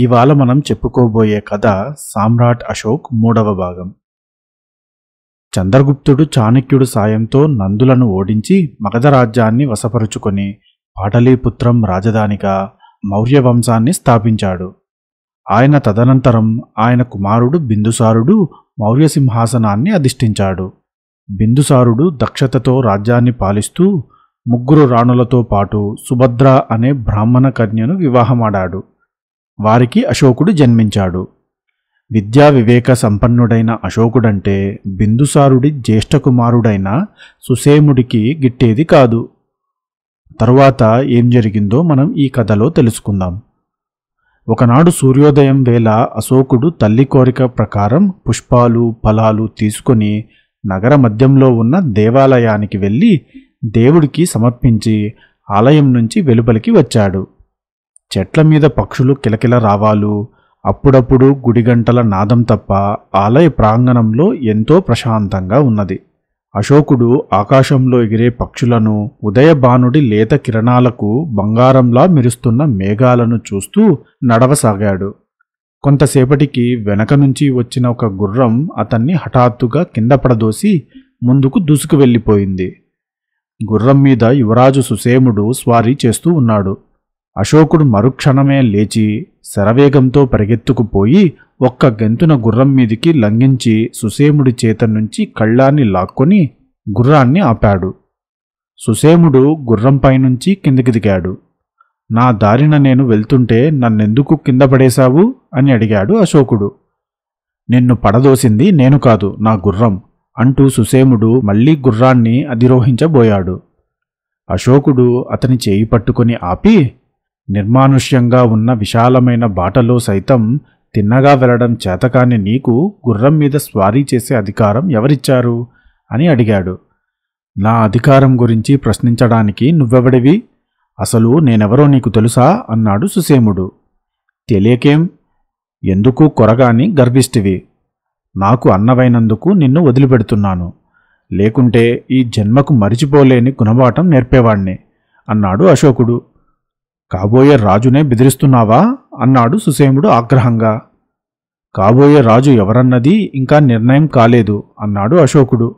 ఇవాళ మనం చెప్పుకోబోయే కథ సామ్రాట్ అశోక్ మూడవ భాగం చంద్రగుప్తుడు చాణక్యుడు సాయంతో నందులను ఓడించి మగధ రాజ్యాన్ని వశపరుచుకొని పాటలీపుత్రం రాజధానిగా మౌర్యవంశాన్ని స్థాపించాడు ఆయన తదనంతరం ఆయన కుమారుడు బిందుసారుడు మౌర్యసింహాసనాన్ని అధిష్ఠించాడు బిందుసారుడు దక్షతతో రాజ్యాన్ని పాలిస్తూ ముగ్గురు రాణులతో పాటు సుభద్ర అనే బ్రాహ్మణ కన్యను వివాహమాడాడు వారికి అశోకుడు జన్మించాడు విద్యా వివేక సంపన్నుడైన అశోకుడంటే బిందుసారుడి జ్యేష్ఠకుమారుడైన సుసేముడికి గిట్టేది కాదు తరువాత ఏం జరిగిందో మనం ఈ కథలో తెలుసుకుందాం ఒకనాడు సూర్యోదయం వేళ అశోకుడు తల్లి కోరిక ప్రకారం పుష్పాలు ఫలాలు తీసుకొని నగర మధ్యంలో ఉన్న దేవాలయానికి వెళ్ళి దేవుడికి సమర్పించి ఆలయం నుంచి వెలుపలికి వచ్చాడు చెట్ల మీద పక్షులు కిలకిల రావాలు అప్పుడప్పుడు గుడిగంటల నాదం తప్ప ఆలయ ప్రాంగణంలో ఎంతో ప్రశాంతంగా ఉన్నది అశోకుడు ఆకాశంలో ఎగిరే పక్షులను ఉదయబానుడి లేత కిరణాలకు బంగారంలా మెరుస్తున్న మేఘాలను చూస్తూ నడవసాగాడు కొంతసేపటికి వెనక నుంచి వచ్చిన ఒక గుర్రం అతన్ని హఠాత్తుగా కింద పడదోసి ముందుకు దూసుకు వెళ్ళిపోయింది గుర్రం మీద యువరాజు సుసేముడు స్వారీ చేస్తూ ఉన్నాడు అశోకుడు మరుక్షణమే లేచి శరవేగంతో పరిగెత్తుకుపోయి ఒక్క గెంతున గుర్రం మీదికి లంఘించి సుసేముడి చేత నుంచి కళ్ళాన్ని లాక్కొని గుర్రాన్ని ఆపాడు సుసేముడు గుర్రంపైనుంచి కిందికి దిగాడు నా దారిన నేను వెళ్తుంటే నన్నెందుకు కింద పడేశావు అని అడిగాడు అశోకుడు నిన్ను పడదోసింది నేను కాదు నా గుర్రం అంటూ సుసేముడు మళ్లీ గుర్రాన్ని అధిరోహించబోయాడు అశోకుడు అతని చేయి పట్టుకొని ఆపి నిర్మానుష్యంగా ఉన్న విశాలమైన బాటలో సైతం తిన్నగా వెళ్లడం చేతకాని నీకు గుర్రం మీద స్వారీ చేసే అధికారం ఎవరిచ్చారు అని అడిగాడు నా అధికారం గురించి ప్రశ్నించడానికి నువ్వెవడివి అసలు నేనెవరో నీకు తెలుసా అన్నాడు సుసేముడు తెలియకేం ఎందుకు కొరగాని గర్విష్టివి నాకు అన్నవైనందుకు నిన్ను వదిలిపెడుతున్నాను లేకుంటే ఈ జన్మకు మరిచిపోలేని గుణవాటం నేర్పేవాణ్ణి అన్నాడు అశోకుడు కాబోయే రాజునే బెదిరిస్తున్నావా అన్నాడు సుసేముడు ఆగ్రహంగా కాబోయే రాజు ఎవరన్నది ఇంకా నిర్ణయం కాలేదు అన్నాడు అశోకుడు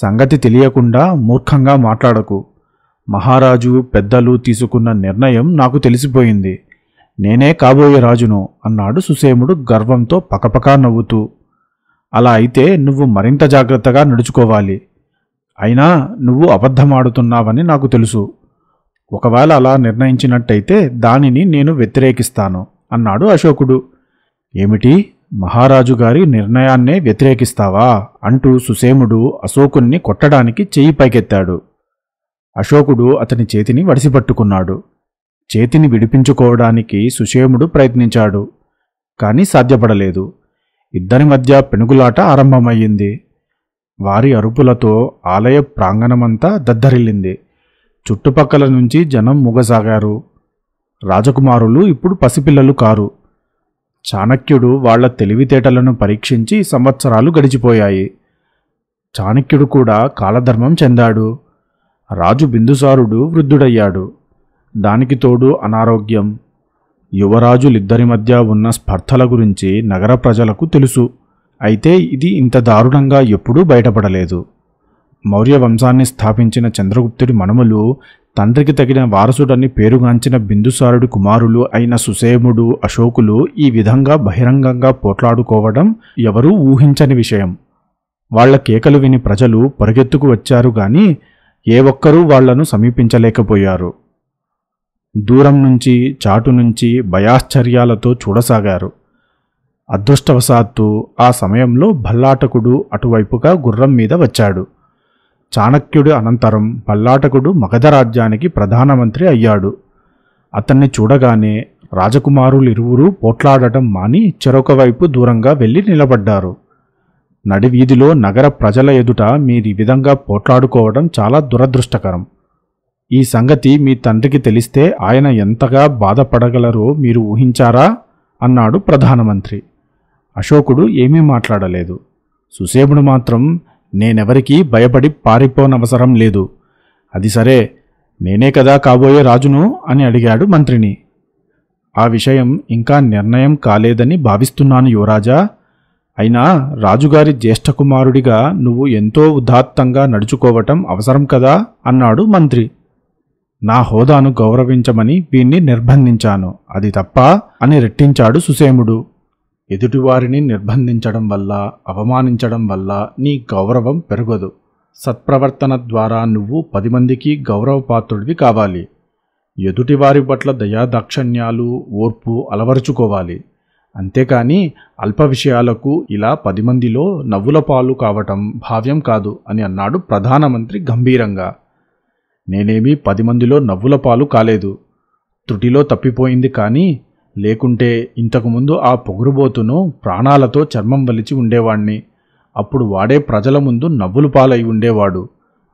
సంగతి తెలియకుండా మూర్ఖంగా మాట్లాడకు మహారాజు పెద్దలు తీసుకున్న నిర్ణయం నాకు తెలిసిపోయింది నేనే కాబోయే రాజును అన్నాడు సుసేముడు గర్వంతో పకపకా నవ్వుతూ అలా అయితే నువ్వు మరింత జాగ్రత్తగా నడుచుకోవాలి అయినా నువ్వు అబద్ధమాడుతున్నావని నాకు తెలుసు ఒకవేళ అలా నిర్ణయించినట్టయితే దానిని నేను వ్యతిరేకిస్తాను అన్నాడు అశోకుడు ఏమిటి మహారాజు గారి నిర్ణయాన్నే వ్యతిరేకిస్తావా అంటూ సుసేముడు అశోకుణ్ణి కొట్టడానికి చేయి పైకెత్తాడు అశోకుడు అతని చేతిని వడిసిపట్టుకున్నాడు చేతిని విడిపించుకోవడానికి సుషేముడు ప్రయత్నించాడు కానీ సాధ్యపడలేదు ఇద్దరి మధ్య పెనుగులాట ఆరంభమయ్యింది వారి అరుపులతో ఆలయ ప్రాంగణమంతా దద్దరిల్లింది చుట్టుపక్కల నుంచి జనం మూగసాగారు రాజకుమారులు ఇప్పుడు పసిపిల్లలు కారు చాణక్యుడు వాళ్ల తెలివితేటలను పరీక్షించి సంవత్సరాలు గడిచిపోయాయి చాణక్యుడు కూడా కాలధర్మం చెందాడు రాజు బిందుసారుడు వృద్ధుడయ్యాడు దానికి తోడు అనారోగ్యం యువరాజులిద్దరి మధ్య ఉన్న స్పర్ధల గురించి నగర ప్రజలకు తెలుసు అయితే ఇది ఇంత దారుణంగా ఎప్పుడూ బయటపడలేదు మౌర్య వంశాన్ని స్థాపించిన చంద్రగుప్తుడి మనుమలు తండ్రికి తగిన వారసుడని పేరుగాంచిన బిందుసారుడి కుమారులు అయిన సుసేముడు అశోకులు ఈ విధంగా బహిరంగంగా పోట్లాడుకోవడం ఎవరూ ఊహించని విషయం వాళ్ల కేకలు విని ప్రజలు పరుగెత్తుకు వచ్చారు గాని ఏ ఒక్కరూ వాళ్లను సమీపించలేకపోయారు దూరం నుంచి చాటు నుంచి భయాశ్చర్యాలతో చూడసాగారు అదృష్టవశాత్తు ఆ సమయంలో భల్లాటకుడు అటువైపుగా గుర్రం మీద వచ్చాడు చాణక్యుడి అనంతరం పల్లాటకుడు మగధ రాజ్యానికి ప్రధానమంత్రి అయ్యాడు అతన్ని చూడగానే రాజకుమారులిరువురూ పోట్లాడటం మాని చెరొక వైపు దూరంగా వెళ్ళి నిలబడ్డారు నడివీధిలో నగర ప్రజల ఎదుట మీరు విధంగా పోట్లాడుకోవడం చాలా దురదృష్టకరం ఈ సంగతి మీ తండ్రికి తెలిస్తే ఆయన ఎంతగా బాధపడగలరో మీరు ఊహించారా అన్నాడు ప్రధానమంత్రి అశోకుడు ఏమీ మాట్లాడలేదు సుసేముడు మాత్రం నేనెవరికీ భయపడి పారిపోనవసరం లేదు అది సరే నేనే కదా కాబోయే రాజును అని అడిగాడు మంత్రిని ఆ విషయం ఇంకా నిర్ణయం కాలేదని భావిస్తున్నాను యువరాజా అయినా రాజుగారి జ్యేష్ఠ కుమారుడిగా నువ్వు ఎంతో ఉదాత్తంగా నడుచుకోవటం అవసరం కదా అన్నాడు మంత్రి నా హోదాను గౌరవించమని వీణ్ణి నిర్బంధించాను అది తప్ప అని రెట్టించాడు సుసేముడు ఎదుటివారిని నిర్బంధించడం వల్ల అవమానించడం వల్ల నీ గౌరవం పెరగదు సత్ప్రవర్తన ద్వారా నువ్వు పది మందికి గౌరవపాత్రుడివి కావాలి ఎదుటివారి పట్ల దయాదాక్షణ్యాలు ఓర్పు అలవరుచుకోవాలి అంతేకాని అల్ప విషయాలకు ఇలా పది మందిలో నవ్వుల పాలు కావటం భావ్యం కాదు అని అన్నాడు ప్రధానమంత్రి గంభీరంగా నేనేమీ పది మందిలో నవ్వుల పాలు కాలేదు త్రుటిలో తప్పిపోయింది కానీ లేకుంటే ఇంతకుముందు ఆ పొగురుబోతును ప్రాణాలతో చర్మం వలిచి ఉండేవాణ్ణి అప్పుడు వాడే ప్రజల ముందు నవ్వులు పాలై ఉండేవాడు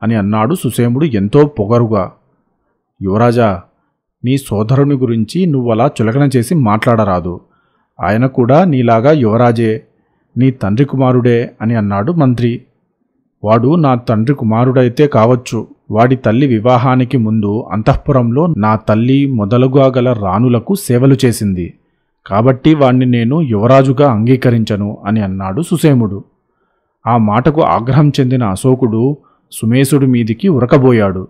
అని అన్నాడు సుసేముడు ఎంతో పొగరుగా యువరాజా నీ సోదరుని గురించి నువ్వలా చులకన చేసి మాట్లాడరాదు ఆయన కూడా నీలాగా యువరాజే నీ తండ్రి కుమారుడే అని అన్నాడు మంత్రి వాడు నా తండ్రి కుమారుడైతే కావచ్చు వాడి తల్లి వివాహానికి ముందు అంతఃపురంలో నా తల్లి మొదలుగాగల రాణులకు సేవలు చేసింది కాబట్టి వాణ్ణి నేను యువరాజుగా అంగీకరించను అని అన్నాడు సుసేముడు ఆ మాటకు ఆగ్రహం చెందిన అశోకుడు సుమేశుడి మీదికి ఉరకబోయాడు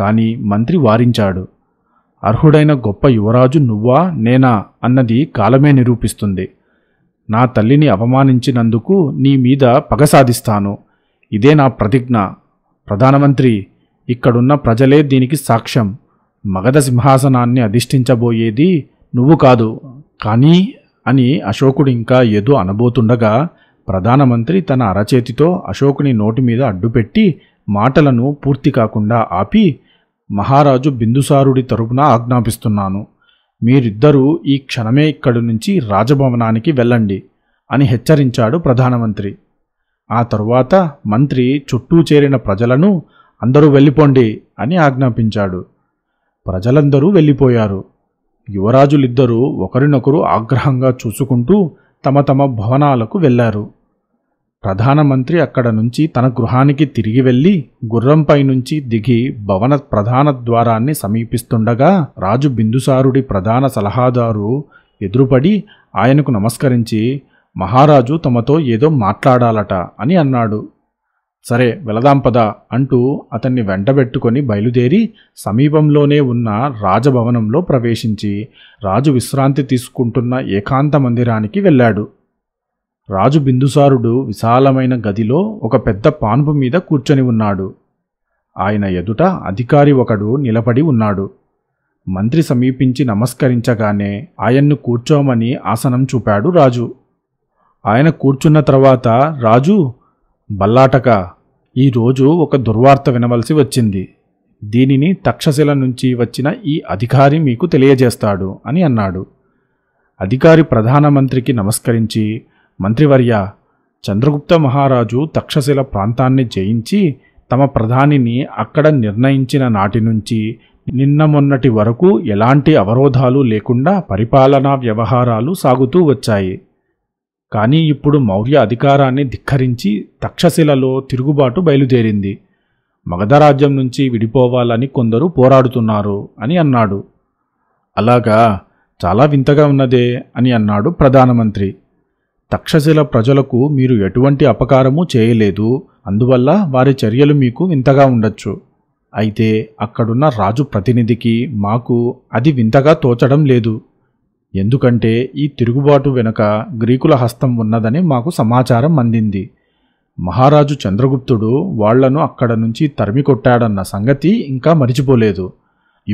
కాని మంత్రి వారించాడు అర్హుడైన గొప్ప యువరాజు నువ్వా నేనా అన్నది కాలమే నిరూపిస్తుంది నా తల్లిని అవమానించినందుకు నీ మీద పగ సాధిస్తాను ఇదే నా ప్రతిజ్ఞ ప్రధానమంత్రి ఇక్కడున్న ప్రజలే దీనికి సాక్ష్యం మగధ సింహాసనాన్ని అధిష్ఠించబోయేది నువ్వు కాదు కానీ అని అశోకుడు ఇంకా ఏదో అనబోతుండగా ప్రధానమంత్రి తన అరచేతితో అశోకుని నోటి మీద అడ్డుపెట్టి మాటలను పూర్తి కాకుండా ఆపి మహారాజు బిందుసారుడి తరపున ఆజ్ఞాపిస్తున్నాను మీరిద్దరూ ఈ క్షణమే ఇక్కడి నుంచి రాజభవనానికి వెళ్ళండి అని హెచ్చరించాడు ప్రధానమంత్రి ఆ తరువాత మంత్రి చుట్టూ చేరిన ప్రజలను అందరూ వెళ్ళిపోండి అని ఆజ్ఞాపించాడు ప్రజలందరూ వెళ్ళిపోయారు యువరాజులిద్దరూ ఒకరినొకరు ఆగ్రహంగా చూసుకుంటూ తమ తమ భవనాలకు వెళ్ళారు ప్రధానమంత్రి అక్కడ నుంచి తన గృహానికి తిరిగి వెళ్ళి గుర్రంపై నుంచి దిగి భవన ప్రధాన ద్వారాన్ని సమీపిస్తుండగా రాజు బిందుసారుడి ప్రధాన సలహాదారు ఎదురుపడి ఆయనకు నమస్కరించి మహారాజు తమతో ఏదో మాట్లాడాలట అని అన్నాడు సరే వెళదాం పద అంటూ అతన్ని వెంటబెట్టుకొని బయలుదేరి సమీపంలోనే ఉన్న రాజభవనంలో ప్రవేశించి రాజు విశ్రాంతి తీసుకుంటున్న ఏకాంత మందిరానికి వెళ్ళాడు రాజు బిందుసారుడు విశాలమైన గదిలో ఒక పెద్ద పాన్పు మీద కూర్చొని ఉన్నాడు ఆయన ఎదుట అధికారి ఒకడు నిలబడి ఉన్నాడు మంత్రి సమీపించి నమస్కరించగానే ఆయన్ను కూర్చోమని ఆసనం చూపాడు రాజు ఆయన కూర్చున్న తర్వాత రాజు బల్లాటక ఈరోజు ఒక దుర్వార్త వినవలసి వచ్చింది దీనిని తక్షశిల నుంచి వచ్చిన ఈ అధికారి మీకు తెలియజేస్తాడు అని అన్నాడు అధికారి ప్రధానమంత్రికి నమస్కరించి మంత్రివర్య చంద్రగుప్త మహారాజు తక్షశిల ప్రాంతాన్ని జయించి తమ ప్రధానిని అక్కడ నిర్ణయించిన నాటి నుంచి నిన్న మొన్నటి వరకు ఎలాంటి అవరోధాలు లేకుండా పరిపాలనా వ్యవహారాలు సాగుతూ వచ్చాయి కానీ ఇప్పుడు మౌర్య అధికారాన్ని ధిక్కరించి తక్షశిలలో తిరుగుబాటు బయలుదేరింది మగధరాజ్యం నుంచి విడిపోవాలని కొందరు పోరాడుతున్నారు అని అన్నాడు అలాగా చాలా వింతగా ఉన్నదే అని అన్నాడు ప్రధానమంత్రి తక్షశిల ప్రజలకు మీరు ఎటువంటి అపకారము చేయలేదు అందువల్ల వారి చర్యలు మీకు వింతగా ఉండొచ్చు అయితే అక్కడున్న రాజు ప్రతినిధికి మాకు అది వింతగా తోచడం లేదు ఎందుకంటే ఈ తిరుగుబాటు వెనుక గ్రీకుల హస్తం ఉన్నదని మాకు సమాచారం అందింది మహారాజు చంద్రగుప్తుడు వాళ్లను అక్కడ నుంచి తరిమి కొట్టాడన్న సంగతి ఇంకా మరిచిపోలేదు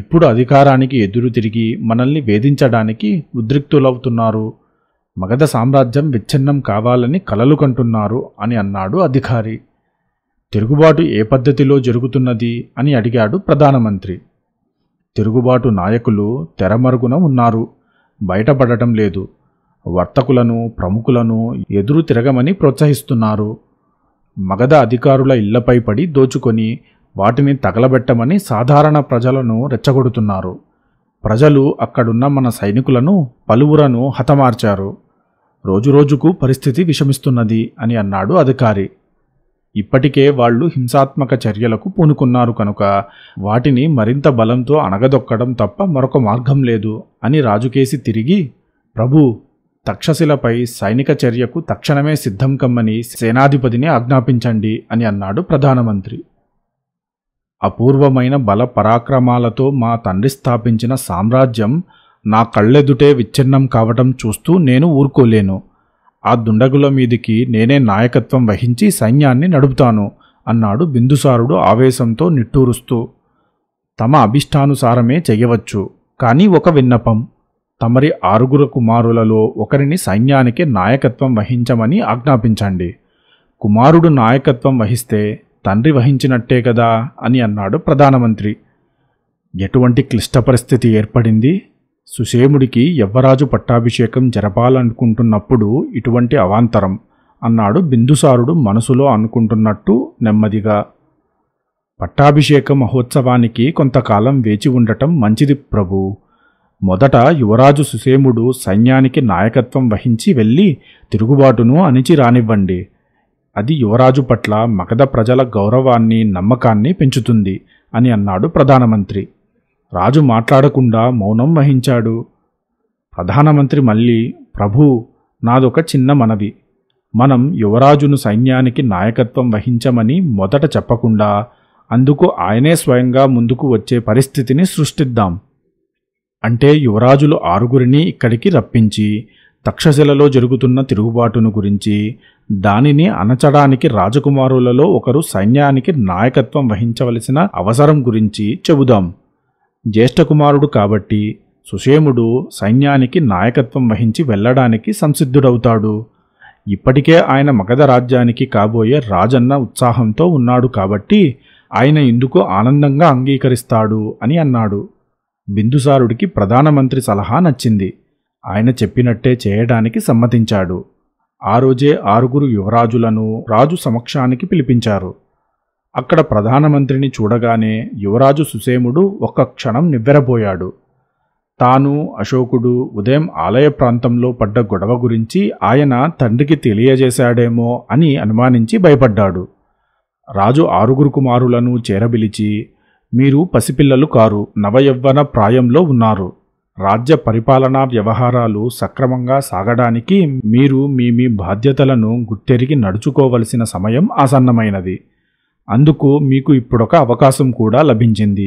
ఇప్పుడు అధికారానికి ఎదురు తిరిగి మనల్ని వేధించడానికి ఉద్రిక్తులవుతున్నారు మగధ సామ్రాజ్యం విచ్ఛిన్నం కావాలని కలలు కంటున్నారు అని అన్నాడు అధికారి తిరుగుబాటు ఏ పద్ధతిలో జరుగుతున్నది అని అడిగాడు ప్రధానమంత్రి తిరుగుబాటు నాయకులు తెరమరుగున ఉన్నారు బయటపడటం లేదు వర్తకులను ప్రముఖులను ఎదురు తిరగమని ప్రోత్సహిస్తున్నారు మగధ అధికారుల ఇళ్లపై పడి దోచుకొని వాటిని తగలబెట్టమని సాధారణ ప్రజలను రెచ్చగొడుతున్నారు ప్రజలు అక్కడున్న మన సైనికులను పలువురను హతమార్చారు రోజురోజుకు పరిస్థితి విషమిస్తున్నది అని అన్నాడు అధికారి ఇప్పటికే వాళ్ళు హింసాత్మక చర్యలకు పూనుకున్నారు కనుక వాటిని మరింత బలంతో అణగదొక్కడం తప్ప మరొక మార్గం లేదు అని రాజుకేసి తిరిగి ప్రభు తక్షశిలపై సైనిక చర్యకు తక్షణమే సిద్ధం కమ్మని సేనాధిపతిని ఆజ్ఞాపించండి అని అన్నాడు ప్రధానమంత్రి అపూర్వమైన బల పరాక్రమాలతో మా తండ్రి స్థాపించిన సామ్రాజ్యం నా కళ్ళెదుటే విచ్ఛిన్నం కావటం చూస్తూ నేను ఊరుకోలేను ఆ దుండగుల మీదికి నేనే నాయకత్వం వహించి సైన్యాన్ని నడుపుతాను అన్నాడు బిందుసారుడు ఆవేశంతో నిట్టూరుస్తూ తమ అభిష్టానుసారమే చెయ్యవచ్చు కానీ ఒక విన్నపం తమరి ఆరుగురు కుమారులలో ఒకరిని సైన్యానికి నాయకత్వం వహించమని ఆజ్ఞాపించండి కుమారుడు నాయకత్వం వహిస్తే తండ్రి వహించినట్టే కదా అని అన్నాడు ప్రధానమంత్రి ఎటువంటి క్లిష్ట పరిస్థితి ఏర్పడింది సుషేముడికి యవ్వరాజు పట్టాభిషేకం జరపాలనుకుంటున్నప్పుడు ఇటువంటి అవాంతరం అన్నాడు బిందుసారుడు మనసులో అనుకుంటున్నట్టు నెమ్మదిగా పట్టాభిషేక మహోత్సవానికి కొంతకాలం వేచి ఉండటం మంచిది ప్రభు మొదట యువరాజు సుసేముడు సైన్యానికి నాయకత్వం వహించి వెళ్ళి తిరుగుబాటును అణిచి రానివ్వండి అది యువరాజు పట్ల మగధ ప్రజల గౌరవాన్ని నమ్మకాన్ని పెంచుతుంది అని అన్నాడు ప్రధానమంత్రి రాజు మాట్లాడకుండా మౌనం వహించాడు ప్రధానమంత్రి మళ్ళీ ప్రభు నాదొక చిన్న మనవి మనం యువరాజును సైన్యానికి నాయకత్వం వహించమని మొదట చెప్పకుండా అందుకు ఆయనే స్వయంగా ముందుకు వచ్చే పరిస్థితిని సృష్టిద్దాం అంటే యువరాజులు ఆరుగురిని ఇక్కడికి రప్పించి తక్షశిలలో జరుగుతున్న తిరుగుబాటును గురించి దానిని అనచడానికి రాజకుమారులలో ఒకరు సైన్యానికి నాయకత్వం వహించవలసిన అవసరం గురించి చెబుదాం జ్యేష్ఠకుమారుడు కాబట్టి సుషేముడు సైన్యానికి నాయకత్వం వహించి వెళ్ళడానికి సంసిద్ధుడవుతాడు ఇప్పటికే ఆయన మగధ రాజ్యానికి కాబోయే రాజన్న ఉత్సాహంతో ఉన్నాడు కాబట్టి ఆయన ఇందుకు ఆనందంగా అంగీకరిస్తాడు అని అన్నాడు బిందుసారుడికి ప్రధానమంత్రి సలహా నచ్చింది ఆయన చెప్పినట్టే చేయడానికి సమ్మతించాడు ఆ రోజే ఆరుగురు యువరాజులను రాజు సమక్షానికి పిలిపించారు అక్కడ ప్రధానమంత్రిని చూడగానే యువరాజు సుసేముడు ఒక్క క్షణం నివ్వెరబోయాడు తాను అశోకుడు ఉదయం ఆలయ ప్రాంతంలో పడ్డ గొడవ గురించి ఆయన తండ్రికి తెలియజేశాడేమో అని అనుమానించి భయపడ్డాడు రాజు ఆరుగురు కుమారులను చేరబిలిచి మీరు పసిపిల్లలు కారు నవయవ్వన ప్రాయంలో ఉన్నారు రాజ్య పరిపాలనా వ్యవహారాలు సక్రమంగా సాగడానికి మీరు మీ మీ బాధ్యతలను గుర్తెరిగి నడుచుకోవలసిన సమయం ఆసన్నమైనది అందుకు మీకు ఇప్పుడొక అవకాశం కూడా లభించింది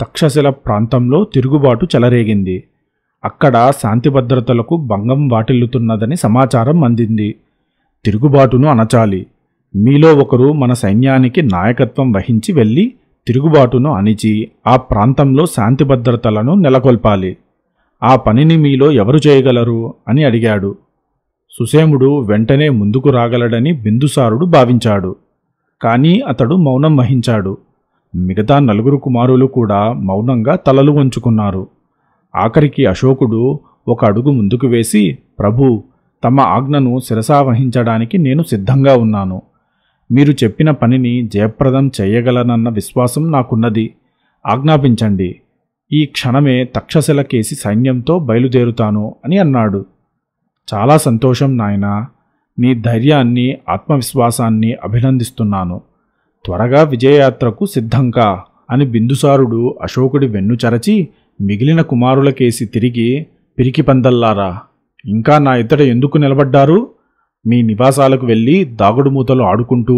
తక్షశిల ప్రాంతంలో తిరుగుబాటు చెలరేగింది అక్కడ శాంతి భద్రతలకు భంగం వాటిల్లుతున్నదని సమాచారం అందింది తిరుగుబాటును అణచాలి మీలో ఒకరు మన సైన్యానికి నాయకత్వం వహించి వెళ్ళి తిరుగుబాటును అణిచి ఆ ప్రాంతంలో శాంతి భద్రతలను నెలకొల్పాలి ఆ పనిని మీలో ఎవరు చేయగలరు అని అడిగాడు సుసేముడు వెంటనే ముందుకు రాగలడని బిందుసారుడు భావించాడు కానీ అతడు మౌనం వహించాడు మిగతా నలుగురు కుమారులు కూడా మౌనంగా తలలు వంచుకున్నారు ఆఖరికి అశోకుడు ఒక అడుగు ముందుకు వేసి ప్రభు తమ ఆజ్ఞను శిరసావహించడానికి నేను సిద్ధంగా ఉన్నాను మీరు చెప్పిన పనిని జయప్రదం చేయగలనన్న విశ్వాసం నాకున్నది ఆజ్ఞాపించండి ఈ క్షణమే తక్షశిల కేసి సైన్యంతో బయలుదేరుతాను అని అన్నాడు చాలా సంతోషం నాయనా నీ ధైర్యాన్ని ఆత్మవిశ్వాసాన్ని అభినందిస్తున్నాను త్వరగా విజయయాత్రకు సిద్ధంకా అని బిందుసారుడు అశోకుడి వెన్ను చరచి మిగిలిన కుమారులకేసి తిరిగి పిరికి పందల్లారా ఇంకా నా ఇతడు ఎందుకు నిలబడ్డారు మీ నివాసాలకు వెళ్ళి దాగుడుమూతలు ఆడుకుంటూ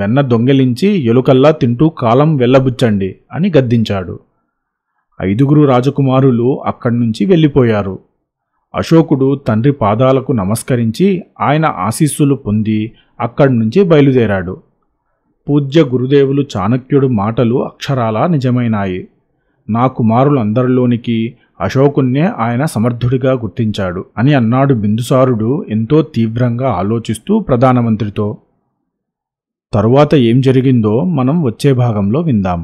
వెన్న దొంగిలించి ఎలుకల్లా తింటూ కాలం వెళ్ళబుచ్చండి అని గద్దించాడు ఐదుగురు రాజకుమారులు అక్కడి నుంచి వెళ్ళిపోయారు అశోకుడు తండ్రి పాదాలకు నమస్కరించి ఆయన ఆశీస్సులు పొంది అక్కడి నుంచి బయలుదేరాడు పూజ్య గురుదేవులు చాణక్యుడు మాటలు అక్షరాలా నిజమైనాయి నా కుమారులందరిలోనికి అశోకున్నే ఆయన సమర్థుడిగా గుర్తించాడు అని అన్నాడు బిందుసారుడు ఎంతో తీవ్రంగా ఆలోచిస్తూ ప్రధానమంత్రితో తరువాత ఏం జరిగిందో మనం వచ్చే భాగంలో విందాం